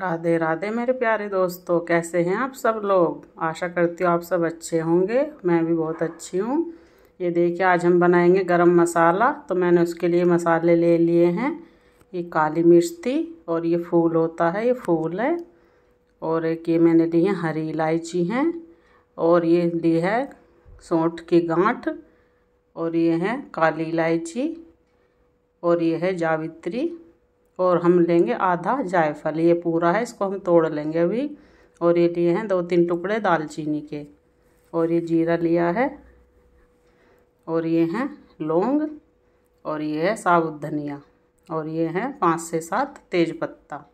राधे राधे मेरे प्यारे दोस्तों कैसे हैं आप सब लोग आशा करती हूँ आप सब अच्छे होंगे मैं भी बहुत अच्छी हूँ ये देखिए आज हम बनाएंगे गरम मसाला तो मैंने उसके लिए मसाले ले लिए हैं ये काली मिर्च थी और ये फूल होता है ये फूल है और एक ये मैंने ली है हरी इलायची हैं और ये ली है सौठ की गांठ और ये है काली इलायची और ये है जावित्री और हम लेंगे आधा जायफल ये पूरा है इसको हम तोड़ लेंगे अभी और ये लिए हैं दो तीन टुकड़े दालचीनी के और ये जीरा लिया है और ये हैं लौंग और ये है साबुत धनिया और ये हैं पाँच से सात तेज पत्ता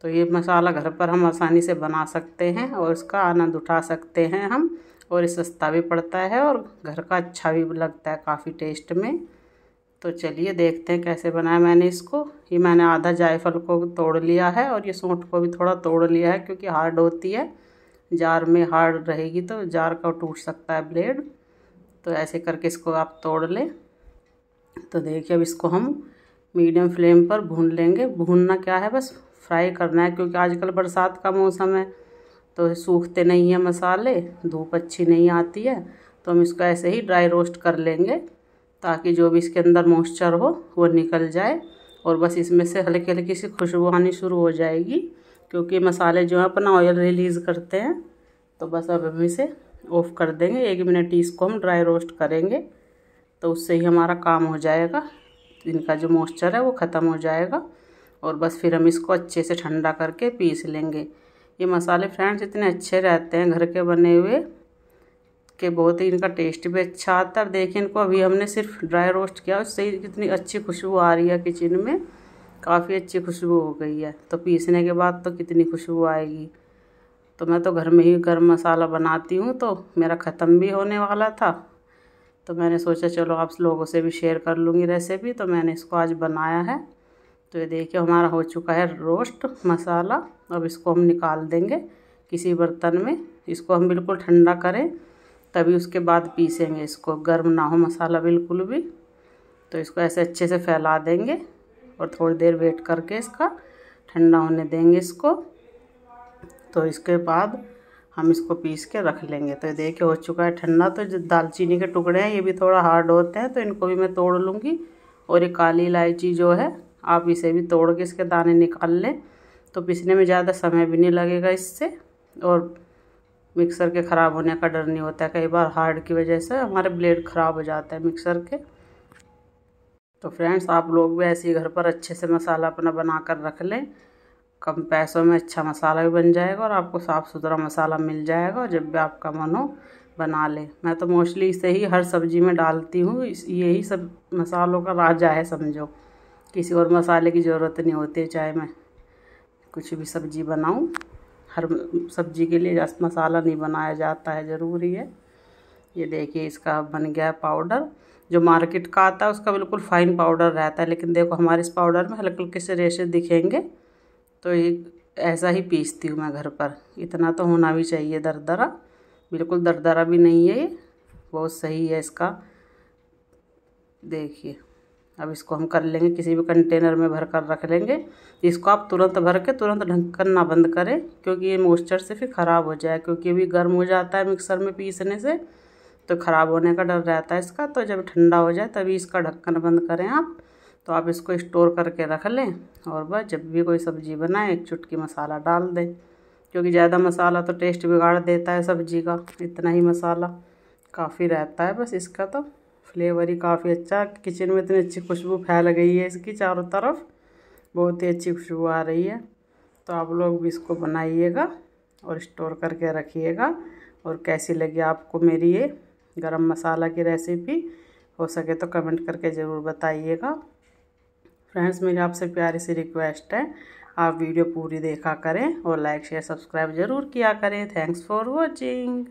तो ये मसाला घर पर हम आसानी से बना सकते हैं और इसका आनंद उठा सकते हैं हम और ये सस्ता भी पड़ता है और घर का अच्छा भी लगता है काफ़ी टेस्ट में तो चलिए देखते हैं कैसे बनाया मैंने इसको ये मैंने आधा जायफल को तोड़ लिया है और ये सौंठ को भी थोड़ा तोड़ लिया है क्योंकि हार्ड होती है जार में हार्ड रहेगी तो जार का टूट सकता है ब्लेड तो ऐसे करके इसको आप तोड़ लें तो देखिए अब इसको हम मीडियम फ्लेम पर भून लेंगे भूनना क्या है बस फ्राई करना है क्योंकि आजकल बरसात का मौसम है तो सूखते नहीं हैं मसाले धूप अच्छी नहीं आती है तो हम इसको ऐसे ही ड्राई रोस्ट कर लेंगे ताकि जो भी इसके अंदर मॉइस्चर हो वो निकल जाए और बस इसमें से हल्की हल्की सी खुशबू आनी शुरू हो जाएगी क्योंकि मसाले जो है अपना ऑयल रिलीज़ करते हैं तो बस अब हम इसे ऑफ़ कर देंगे एक मिनट इसको हम ड्राई रोस्ट करेंगे तो उससे ही हमारा काम हो जाएगा इनका जो मॉइस्चर है वो ख़त्म हो जाएगा और बस फिर हम इसको अच्छे से ठंडा करके पीस लेंगे ये मसाले फ्रेंड्स इतने अच्छे रहते हैं घर के बने हुए के बहुत ही इनका टेस्ट भी अच्छा आता है देखिए इनको अभी हमने सिर्फ ड्राई रोस्ट किया उससे कितनी अच्छी खुशबू आ रही है किचन में काफ़ी अच्छी खुशबू हो गई है तो पीसने के बाद तो कितनी खुशबू आएगी तो मैं तो घर में ही गर्म मसाला बनाती हूँ तो मेरा ख़त्म भी होने वाला था तो मैंने सोचा चलो आप लोगों से भी शेयर कर लूँगी रेसिपी तो मैंने इसको आज बनाया है तो ये देखिए हमारा हो चुका है रोस्ट मसाला अब इसको हम निकाल देंगे किसी बर्तन में इसको हम बिल्कुल ठंडा करें तभी उसके बाद पीसेंगे इसको गर्म ना हो मसाला बिल्कुल भी तो इसको ऐसे अच्छे से फैला देंगे और थोड़ी देर वेट करके इसका ठंडा होने देंगे इसको तो इसके बाद हम इसको पीस के रख लेंगे तो देखिए हो चुका है ठंडा तो जो दालचीनी के टुकड़े हैं ये भी थोड़ा हार्ड होते हैं तो इनको भी मैं तोड़ लूँगी और ये काली इलायची जो है आप इसे भी तोड़ के इसके दाने निकाल लें तो पीसने में ज़्यादा समय भी नहीं लगेगा इससे और मिक्सर के ख़राब होने का डर नहीं होता है कई बार हार्ड की वजह से हमारे ब्लेड ख़राब हो जाता है मिक्सर के तो फ्रेंड्स आप लोग भी ऐसे ही घर पर अच्छे से मसाला अपना बना कर रख लें कम पैसों में अच्छा मसाला भी बन जाएगा और आपको साफ़ सुथरा मसाला मिल जाएगा और जब भी आपका मन हो बना लें मैं तो मोस्टली इसे ही हर सब्ज़ी में डालती हूँ यही सब मसालों का राजा है समझो किसी और मसाले की ज़रूरत नहीं होती चाहे मैं कुछ भी सब्ज़ी बनाऊँ हर सब्जी के लिए मसाला नहीं बनाया जाता है ज़रूरी है ये देखिए इसका बन गया पाउडर जो मार्केट का आता है उसका बिल्कुल फाइन पाउडर रहता है लेकिन देखो हमारे इस पाउडर में हल्के हल्के से रेशे दिखेंगे तो ये ऐसा ही पीसती हूँ मैं घर पर इतना तो होना भी चाहिए दरदरा बिल्कुल दरदरा भी नहीं है ये बहुत सही है इसका देखिए अब इसको हम कर लेंगे किसी भी कंटेनर में भर कर रख लेंगे इसको आप तुरंत भर के तुरंत ढक्कन ना बंद करें क्योंकि ये मॉइस्चर से फिर ख़राब हो जाए क्योंकि अभी गर्म हो जाता है मिक्सर में पीसने से तो ख़राब होने का डर रहता है इसका तो जब ठंडा हो जाए तभी इसका ढक्कन बंद करें आप तो आप इसको स्टोर करके रख लें और बस जब भी कोई सब्ज़ी बनाए एक चुटकी मसाला डाल दें क्योंकि ज़्यादा मसाला तो टेस्ट बिगाड़ देता है सब्ज़ी का इतना ही मसाला काफ़ी रहता है बस इसका तो फ्लेवर ही काफ़ी अच्छा किचन में इतनी अच्छी खुशबू फैल गई है इसकी चारों तरफ बहुत ही अच्छी खुशबू आ रही है तो आप लोग भी इसको बनाइएगा और स्टोर करके रखिएगा और कैसी लगी आपको मेरी ये गरम मसाला की रेसिपी हो सके तो कमेंट करके ज़रूर बताइएगा फ्रेंड्स मेरी आपसे प्यारी सी रिक्वेस्ट है आप वीडियो पूरी देखा करें और लाइक शेयर सब्सक्राइब ज़रूर किया करें थैंक्स फॉर वॉचिंग